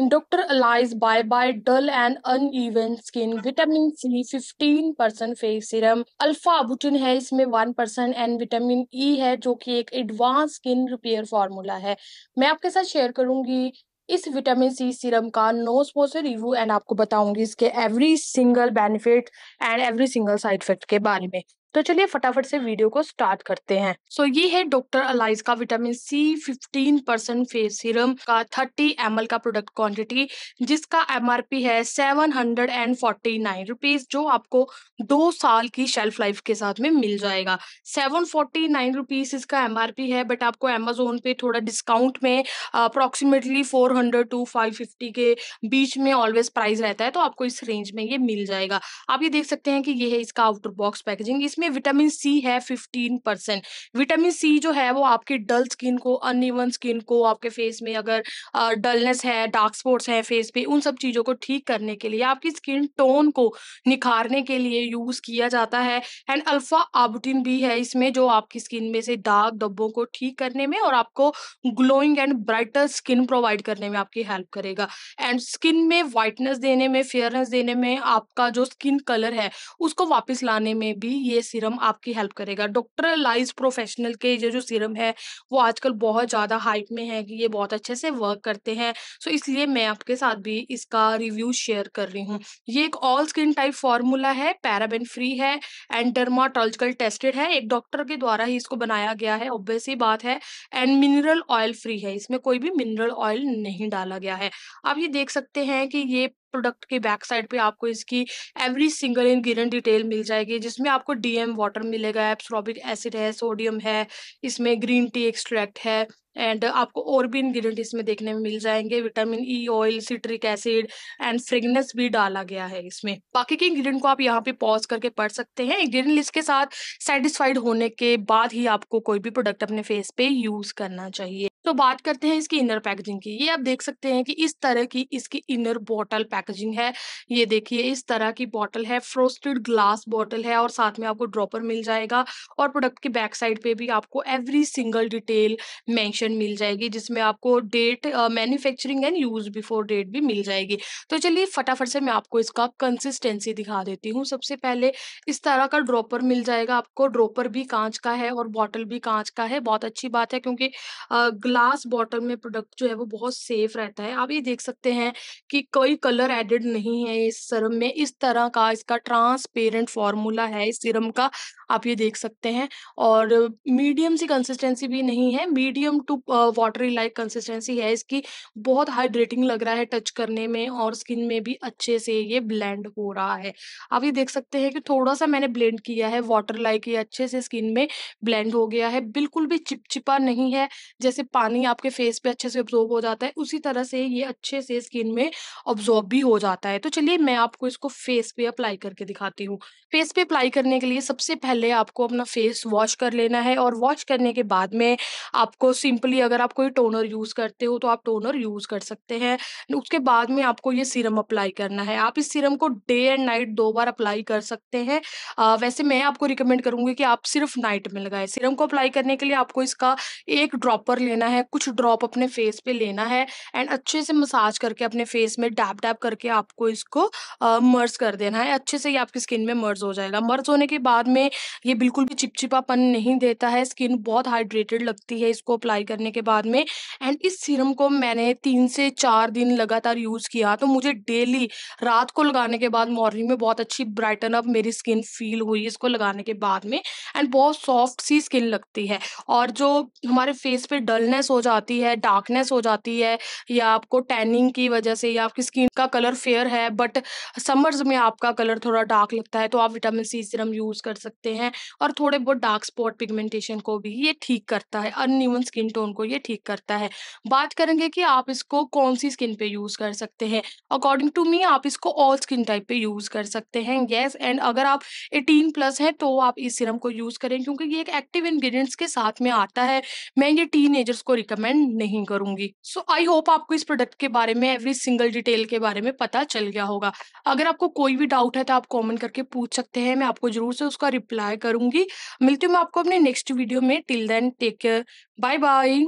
doctor Alyz bye bye dull and uneven skin vitamin C 15 percent face serum alpha arbutin है इसमें 1 percent and vitamin E है जो कि एक advance skin repair formula है मैं आपके साथ शेयर करूंगी इस विटामिन सी सीरम का नो स्पोस रिव्यू एंड आपको बताऊंगी इसके every single benefit and every single side effect के बारे में तो चलिए फटाफट से वीडियो को स्टार्ट करते हैं सो so, ये है डॉक्टर अलाइज का vitamin C 15 percent face serum का 30 एम का प्रोडक्ट क्वांटिटी जिसका एम है seven hundred and forty nine जो आपको दो साल की शेल्फ लाइफ के साथ में मिल जाएगा सेवन फोर्टी नाइन रुपीज इसका एम है बट आपको एमेजोन पे थोड़ा डिस्काउंट में approximately four hundred to five fifty के बीच में ऑलवेज प्राइस रहता है तो आपको इस रेंज में ये मिल जाएगा आप ये देख सकते हैं कि ये है इसका आउटर बॉक्स पैकेजिंग इसमें इसमें विटामिन सी है फिफ्टीन परसेंट विटामिन सी जो है वो आपकी डल स्किन को अनइवन स्किन को आपके फेस में अगर डलनेस है डार्क स्पॉट्स है फेस पे उन सब चीज़ों को ठीक करने के लिए आपकी स्किन टोन को निखारने के लिए यूज़ किया जाता है एंड अल्फा आबुटिन भी है इसमें जो आपकी स्किन में से डार्क डब्बों को ठीक करने में और आपको glowing and brighter skin provide करने में आपकी हेल्प करेगा एंड स्किन में वाइटनेस देने में फेयरनेस देने में आपका जो स्किन कलर है उसको वापस लाने में भी ये सीरम आपकी हेल्प करेगा डॉक्टरलाइज प्रोफेशनल के ये जो सीरम है वो आजकल बहुत ज़्यादा हाइप में है कि ये बहुत अच्छे से वर्क करते हैं सो इसलिए मैं आपके साथ भी इसका रिव्यू शेयर कर रही हूँ ये एक ऑल स्किन टाइप फार्मूला है पैराबेन फ्री है एंड डर्माटोलॉजिकल टेस्टेड है एक डॉक्टर के द्वारा ही इसको बनाया गया है ऑब्वियस ही बात है एंड मिनरल ऑयल फ्री है इसमें कोई भी मिनरल ऑयल नहीं डाला गया है आप ये देख सकते हैं कि ये प्रोडक्ट के बैक साइड पे आपको इसकी एवरी सिंगल इनग्रीडियंट डिटेल मिल जाएगी जिसमें आपको डीएम वाटर मिलेगा एप्सोबिक एसिड है सोडियम है इसमें ग्रीन टी एक्सट्रैक्ट है एंड आपको और भी इन्ग्रीडियंट इसमें देखने में मिल जाएंगे vitamin E oil citric acid and fragrance भी डाला गया है इसमें बाकी के इंग्रीडियंट को आप यहाँ पे पॉज करके पढ़ सकते हैं इंग्रीडियंट लिस्ट के साथ सेटिस्फाइड होने के बाद ही आपको कोई भी प्रोडक्ट अपने फेस पे यूज करना चाहिए तो बात करते हैं इसकी इनर पैकेजिंग की ये आप देख सकते हैं कि इस तरह की इसकी इनर बॉटल पैकेजिंग है ये देखिए इस तरह की बॉटल है फ्रोस्टेड ग्लास बॉटल है और साथ में आपको ड्रॉपर मिल जाएगा और प्रोडक्ट के बैक साइड पे भी आपको एवरी सिंगल डिटेल मेंशन मिल जाएगी जिसमें आपको date manufacturing and use before date भी मिल जाएगी तो चलिए फटाफट से मैं आपको इसका कंसिस्टेंसी दिखा देती हूँ सबसे पहले इस तरह का ड्रॉपर मिल जाएगा आपको ड्रॉपर भी कांच का है और बॉटल भी कांच का है बहुत अच्छी बात है क्योंकि ग्लास बॉटल में प्रोडक्ट जो है वो बहुत सेफ रहता है आप ये देख सकते हैं कि कोई कलर एडेड नहीं है इस सरम में इस तरह का इसका ट्रांसपेरेंट फॉर्मूला है इस सिरम का आप ये देख सकते हैं और मीडियम सी कंसिस्टेंसी भी नहीं है medium to watery like consistency है इसकी बहुत हाइड्रेटिंग लग रहा है टच करने में और स्किन में भी अच्छे से ये ब्लेंड हो रहा है आप ये देख सकते हैं कि थोड़ा सा मैंने ब्लेंड किया है वाटर लाइक ये अच्छे से स्किन में ब्लेंड हो गया है बिल्कुल भी चिपचिपा नहीं है जैसे पानी आपके फेस पे अच्छे से ऑब्जॉर्ब हो जाता है उसी तरह से ये अच्छे से स्किन में ऑब्जॉर्ब भी हो जाता है तो चलिए मैं आपको इसको फेस पे अप्लाई करके दिखाती हूँ फेस पे अप्लाई करने के लिए सबसे पहले आपको अपना फेस वॉश कर लेना है और वॉश करने के बाद में आपको सिंपली अगर आप कोई टोनर यूज़ करते हो तो आप टोनर यूज़ कर सकते हैं उसके बाद में आपको ये सीरम अप्लाई करना है आप इस सीरम को डे एंड नाइट दो बार अप्लाई कर सकते हैं वैसे मैं आपको रिकमेंड करूँगी कि आप सिर्फ नाइट में लगाए सीरम को अप्लाई करने के लिए आपको इसका एक ड्रॉपर लेना है कुछ ड्रॉप अपने फेस पे लेना है एंड अच्छे से मसाज करके अपने फेस में डैप डैप करके आपको इसको मर्ज कर देना है अच्छे से ये आपकी स्किन में मर्ज हो जाएगा मर्ज होने के बाद में ये बिल्कुल भी चिपचिपापन नहीं देता है स्किन बहुत हाइड्रेटेड लगती है इसको अप्लाई करने के बाद में एंड इस सीरम को मैंने तीन से चार दिन लगातार यूज़ किया तो मुझे डेली रात को लगाने के बाद मॉर्निंग में बहुत अच्छी ब्राइटन अप मेरी स्किन फील हुई इसको लगाने के बाद में एंड बहुत सॉफ्ट सी स्किन लगती है और जो हमारे फेस पे डलनेस ड्राइनेस हो जाती है डार्कनेस हो जाती है या आपको टैनिंग की वजह से या आपकी स्किन का कलर फेयर है बट समर्स में आपका कलर थोड़ा डार्क लगता है तो आप विटामिन सी सिरम यूज़ कर सकते हैं और थोड़े बहुत डार्क स्पॉट पिगमेंटेशन को भी ये ठीक करता है अनयूवन स्किन टोन को ये ठीक करता है बात करेंगे कि आप इसको कौन सी स्किन पे यूज़ कर सकते हैं अकॉर्डिंग टू मी आप इसको ऑल स्किन टाइप पे यूज़ कर सकते हैं येस एंड अगर आप एटीन प्लस हैं तो आप इस सिरम को यूज़ करें क्योंकि ये एक एक्टिव इन्ग्रीडियंट्स के साथ में आता है मैं ये टीन को आपको रिकमेंड नहीं करूंगी सो आई होप आपको इस प्रोडक्ट के बारे में एवरी सिंगल डिटेल के बारे में पता चल गया होगा अगर आपको कोई भी डाउट है तो आप कॉमेंट करके पूछ सकते हैं मैं आपको जरूर से उसका रिप्लाई करूंगी मिलती हूँ मैं आपको अपने नेक्स्ट वीडियो में till then take care bye bye